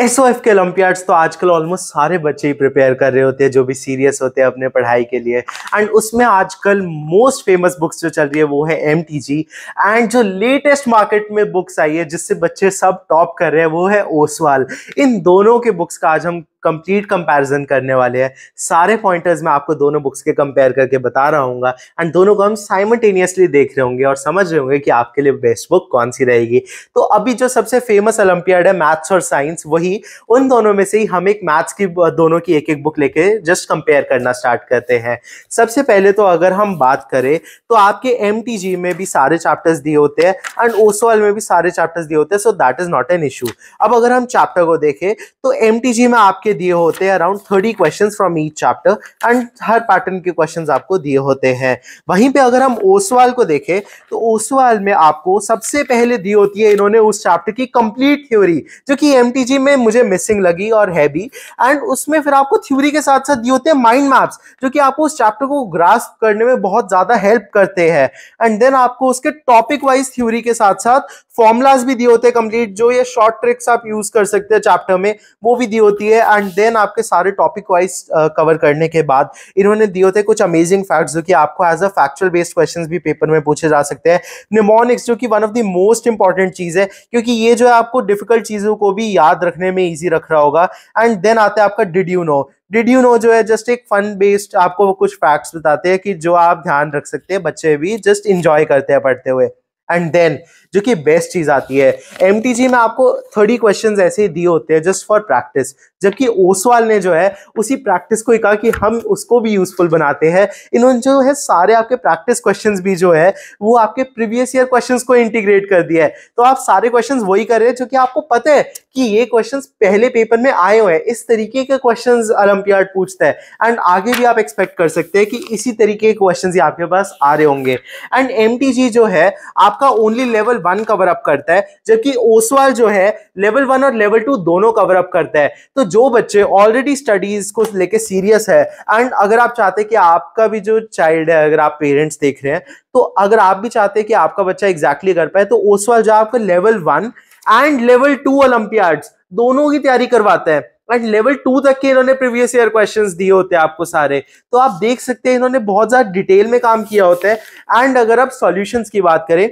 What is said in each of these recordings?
S के Olympiads तो आजकल ऑलमोस्ट सारे बच्चे ही प्रिपेयर कर रहे होते हैं जो भी सीरियस होते हैं अपने पढ़ाई के लिए एंड उसमें आजकल मोस्ट फेमस बुक्स जो चल रही है वो है एम एंड जो लेटेस्ट मार्केट में बुक्स आई है जिससे बच्चे सब टॉप कर रहे हैं वो है ओसवाल इन दोनों के बुक्स का आज हम कंप्लीट कंपैरिजन करने वाले हैं सारे पॉइंटर्स मैं आपको दोनों बुक्स के कंपेयर करके बता रहा हूँ एंड दोनों को हम साइमल्टेनियसली देख रहे होंगे और समझ रहे होंगे कि आपके लिए बेस्ट बुक कौन सी रहेगी तो अभी जो सबसे फेमस ओलंपियाड है मैथ्स और साइंस वही उन दोनों में से ही हम एक मैथ्स की दोनों की एक एक बुक लेके जस्ट कंपेयर करना स्टार्ट करते हैं सबसे पहले तो अगर हम बात करें तो आपके एम में भी सारे चैप्टर्स दिए होते हैं एंड ओसोल में भी सारे चैप्टर्स दिए होते हैं so that is not an issue अब अगर हम चैप्टर को देखें तो एम में आपके दिए होते हैं around thirty question from each chapter and हर पैटर्न के क्वेश्चन आपको दिए होते हैं वहीं पर अगर हम ओसवाल को देखें तो ओसवाल में आपको सबसे पहले दी होती है इन्होंने उस चैप्टर की कंप्लीट थ्योरी जो कि एम में मुझे मिसिंग लगी और है भी एंड उसमें फिर आपको थ्योरी के साथ साथ दिए होते हैं माइंड मैप्स जो कि आपको उस चैप्टर को ग्रास्प करने में बहुत ज्यादा हेल्प करते हैं एंड देन आपको उसके टॉपिक वाइज थ्योरी के साथ साथ फॉर्मुलाज भी दिए होते हैं कंप्लीट जो ये शॉर्ट ट्रिक्स आप यूज कर सकते हैं चैप्टर में वो भी दी होती है एंड एंड देन आपके सारे टॉपिक वाइज कवर करने के बाद इन्होंने दिए होते कुछ अमेजिंग फैक्ट्स जो कि आपको as a factual based question भी पेपर में पूछे जा सकते हैं निमोनिक्स जो कि one of the most important चीज़ है क्योंकि ये जो है आपको डिफिकल्ट चीज़ों को भी याद रखने में ईजी रख रहा होगा एंड देन आता है आपका did you know did you know जो है जस्ट एक फन बेस्ड आपको कुछ फैक्ट्स बताते हैं कि जो आप ध्यान रख सकते हैं बच्चे भी जस्ट इंजॉय करते हैं पढ़ते हुए एंड देन जो कि बेस्ट चीज आती है एम में आपको थर्टी क्वेश्चन ऐसे ही दिए होते हैं जस्ट फॉर प्रैक्टिस जबकि ओसवाल ने जो है उसी प्रैक्टिस को ही कहा कि हम उसको भी यूजफुल बनाते हैं इन्होंने जो है सारे आपके प्रैक्टिस क्वेश्चन भी जो है वो आपके प्रीवियस ईयर क्वेश्चन को इंटीग्रेट कर दिया है तो आप सारे क्वेश्चन वही कर रहे हैं जो कि आपको पता है कि ये क्वेश्चंस पहले पेपर में आए हुए हैं इस तरीके के क्वेश्चंस ओलंपियाड पूछता है एंड आगे भी आप एक्सपेक्ट कर सकते हैं कि इसी तरीके के ही आपके पास आ रहे होंगे एंड एम जो है आपका only level one cover up करता है जबकि ओसवाल जो है लेवल वन और लेवल टू दोनों कवर अप करता है तो जो बच्चे ऑलरेडी स्टडीज को लेकर सीरियस है एंड अगर आप चाहते हैं कि आपका भी जो चाइल्ड है अगर आप पेरेंट्स देख रहे हैं तो अगर आप भी चाहते हैं कि आपका बच्चा एग्जैक्टली exactly कर पाए तो ओसवाल जो आपका level one and level two olympiads दोनों की तैयारी करवाते हैं एंड लेवल टू तक के इन्होंने प्रीवियस ईयर क्वेश्चंस दिए होते हैं आपको सारे तो आप देख सकते हैं इन्होंने बहुत ज्यादा डिटेल में काम किया होता है एंड अगर आप सॉल्यूशंस की बात करें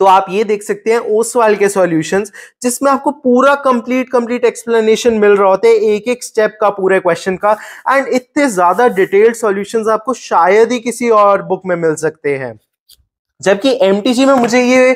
तो आप ये देख सकते हैं ओसवाल के सॉल्यूशंस जिसमें आपको पूरा कंप्लीट कंप्लीट एक्सप्लेनेशन मिल रहा होता है एक एक स्टेप का पूरे क्वेश्चन का एंड इतने ज्यादा डिटेल्ड सॉल्यूशंस आपको शायद ही किसी और बुक में मिल सकते हैं जबकि एम में मुझे ये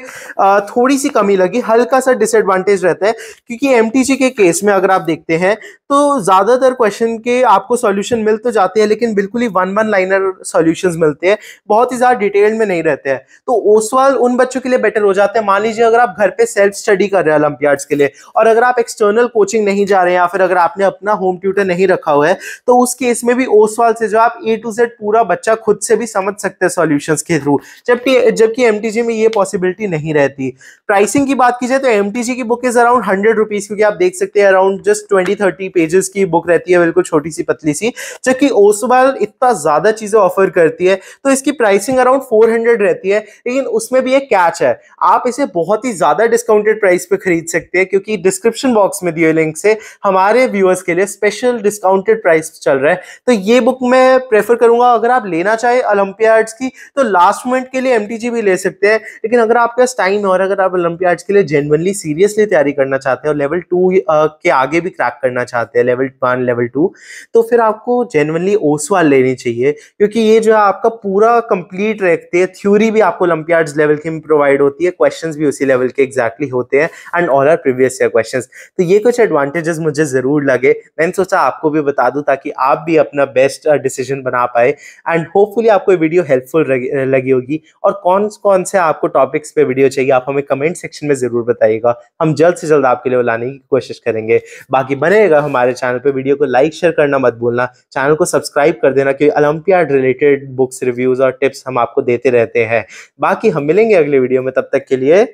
थोड़ी सी कमी लगी हल्का सा डिसएडवांटेज रहता है क्योंकि एम के केस में अगर आप देखते हैं तो ज़्यादातर क्वेश्चन के आपको सॉल्यूशन मिल तो जाते हैं लेकिन बिल्कुल ही वन वन लाइनर सॉल्यूशंस मिलते हैं बहुत ही ज़्यादा डिटेल में नहीं रहते हैं तो ओसवाल उन बच्चों के लिए बेटर हो जाते हैं मान लीजिए अगर आप घर पे सेल्फ स्टडी कर रहे हैं ओलंपियाड्स के लिए और अगर आप एक्सटर्नल कोचिंग नहीं जा रहे हैं या फिर अगर आपने अपना होम ट्यूटर नहीं रखा हुआ है तो उस केस में भी ओसवाल से जो आप ए टू जेड पूरा बच्चा खुद से भी समझ सकते हैं सोल्यूशन के थ्रू जबकि जबकि एम में ये पॉसिबिलिटी नहीं रहती प्राइसिंग की बात की जाए तो एम की book is around hundred rupees क्योंकि आप देख सकते हैं around just twenty thirty pages की बुक रहती है बिल्कुल छोटी सी पतली सी जबकि ओसवाल इतना ज्यादा चीजें ऑफर करती है तो इसकी प्राइसिंग अराउंड फोर रहती है लेकिन उसमें भी एक कैच है आप इसे बहुत ही ज्यादा डिस्काउंटेड प्राइस पर खरीद सकते हैं क्योंकि डिस्क्रिप्शन बॉक्स में दिए लिंक से हमारे व्यूअर्स के लिए स्पेशल डिस्काउंटेड प्राइस चल रहा है तो ये बुक मैं प्रेफर करूंगा अगर आप लेना चाहे ओलंपियाड्स की तो लास्ट मोमेंट के लिए एमटीजी पीजी भी ले सकते हैं लेकिन अगर आपके पास टाइम है और अगर आप ओलंपियाड के लिए जेनवनली सीरियसली तैयारी करना चाहते हैं और लेवल टू के आगे भी क्रैक करना चाहते हैं लेवल वन लेवल टू तो फिर आपको जेनवनली ओसवाल लेनी चाहिए क्योंकि ये जो है आपका पूरा कंप्लीट रखते हैं थ्योरी भी आपको ओलंपियाड लेवल के प्रोवाइड होती है क्वेश्चन भी उसी लेवल के एग्जैक्टली exactly होते हैं and all are previous year question तो ये कुछ एडवांटेजेस मुझे ज़रूर लगे मैंने सोचा आपको भी बता दूँ ताकि आप भी अपना बेस्ट डिसीजन बना पाए एंड होपफुली आपको वीडियो हेल्पफुल लगी होगी और कौन कौन से आपको टॉपिक्स पे वीडियो चाहिए आप हमें कमेंट सेक्शन में ज़रूर बताइएगा हम जल्द से जल्द आपके लिए लाने की कोशिश करेंगे बाकी बनेगा हमारे चैनल पर वीडियो को लाइक शेयर करना मत भूलना चैनल को सब्सक्राइब कर देना क्योंकि ओलंपियाड रिलेटेड बुक्स रिव्यूज़ और टिप्स हम आपको देते रहते हैं बाकी हम मिलेंगे अगले वीडियो में तब तक के लिए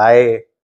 बाय